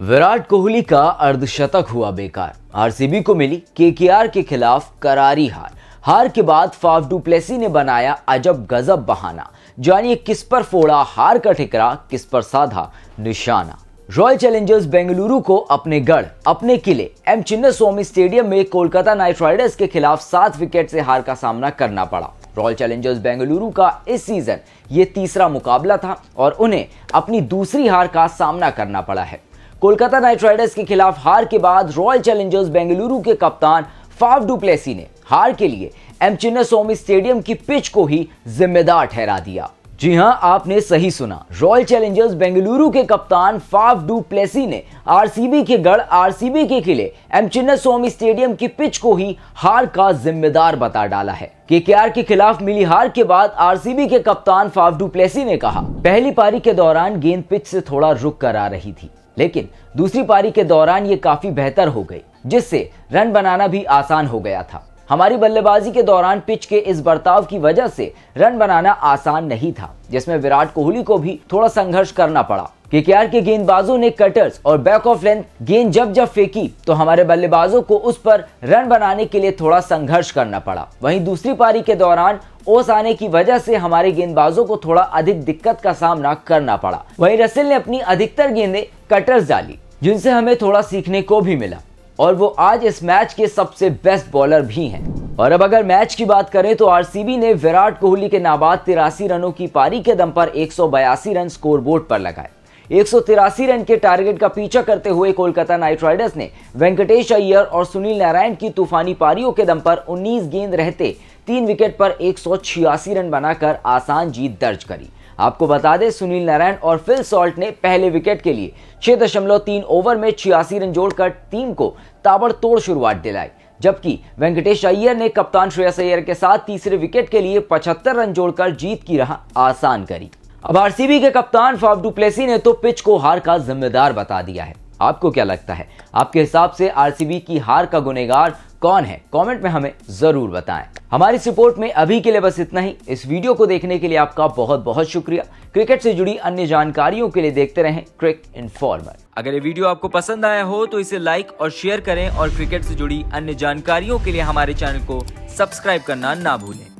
विराट कोहली का अर्धशतक हुआ बेकार आरसीबी को मिली केकेआर के खिलाफ करारी हार हार के बाद फाफ प्लेसी ने बनाया अजब गजब बहाना जानिए किस पर फोड़ा हार का ठिकरा किस पर साधा निशाना रॉयल चैलेंजर्स बेंगलुरु को अपने गढ़ अपने किले एम स्वामी स्टेडियम में कोलकाता नाइट राइडर्स के खिलाफ सात विकेट से हार का सामना करना पड़ा रॉयल चैलेंजर्स बेंगलुरु का इस सीजन ये तीसरा मुकाबला था और उन्हें अपनी दूसरी हार का सामना करना पड़ा है कोलकाता नाइट राइडर्स के खिलाफ हार के बाद रॉयल चैलेंजर्स बेंगलुरु के कप्तान फाफ डुप्लेसी ने हार के लिए एम चिन्नास्वामी स्टेडियम की पिच को ही जिम्मेदार ठहरा दिया जी हां आपने सही सुना रॉयल चैलेंजर्स बेंगलुरु के कप्तान फाफ डू प्लेसी ने आरसीबी के गढ़ आरसीबी के किले एम स्वामी स्टेडियम की पिच को ही हार का जिम्मेदार बता डाला है केकेआर के खिलाफ मिली हार के बाद आरसीबी के कप्तान फाफ डू प्लेसी ने कहा पहली पारी के दौरान गेंद पिच से थोड़ा रुक कर आ रही थी लेकिन दूसरी पारी के दौरान ये काफी बेहतर हो गई जिससे रन बनाना भी आसान हो गया था हमारी बल्लेबाजी के दौरान पिच के इस बर्ताव की वजह से रन बनाना आसान नहीं था जिसमें विराट कोहली को भी थोड़ा संघर्ष करना पड़ा केकेआर के गेंदबाजों ने कटर्स और बैक ऑफ लेंथ गेंद जब जब फेंकी तो हमारे बल्लेबाजों को उस पर रन बनाने के लिए थोड़ा संघर्ष करना पड़ा वहीं दूसरी पारी के दौरान ओस आने की वजह से हमारे गेंदबाजों को थोड़ा अधिक दिक्कत का सामना करना पड़ा वहीं रसेल ने अपनी अधिकतर गेंदे कटर्स डाली जिनसे हमें थोड़ा सीखने को भी मिला और वो आज इस मैच के सबसे बेस्ट बॉलर भी हैं और अब अगर मैच की बात करें तो आरसीबी ने विराट कोहली के नाबाद तिरासी रनों की पारी के दम पर एक रन स्कोरबोर्ड पर लगाए एक रन के टारगेट का पीछा करते हुए कोलकाता नाइट राइडर्स ने वेंकटेश अय्यर और सुनील नारायण की तूफानी पारियों के दम पर 19 गेंद रहते तीन विकेट पर एक रन बनाकर आसान जीत दर्ज करी आपको बता दें सुनील नारायण और फिल सॉल्ट ने पहले विकेट के लिए छह ओवर में छियासी रन जोड़कर टीम को ताबड़तोड़ शुरुआत दिलाई जबकि वेंकटेश अय्यर ने कप्तान श्रेयस अय्यर के साथ तीसरे विकेट के लिए 75 रन जोड़कर जीत की राह आसान करी अब आरसीबी के कप्तान फाफ डुप्लेसी ने तो पिच को हार का जिम्मेदार बता दिया है आपको क्या लगता है आपके हिसाब से आरसीबी की हार का गुनेगार कौन है कमेंट में हमें जरूर बताएं हमारी रिपोर्ट में अभी के लिए बस इतना ही इस वीडियो को देखने के लिए आपका बहुत बहुत शुक्रिया क्रिकेट से जुड़ी अन्य जानकारियों के लिए देखते रहें क्रिक इन्फॉर्मर अगर ये वीडियो आपको पसंद आया हो तो इसे लाइक और शेयर करें और क्रिकेट से जुड़ी अन्य जानकारियों के लिए हमारे चैनल को सब्सक्राइब करना ना भूलें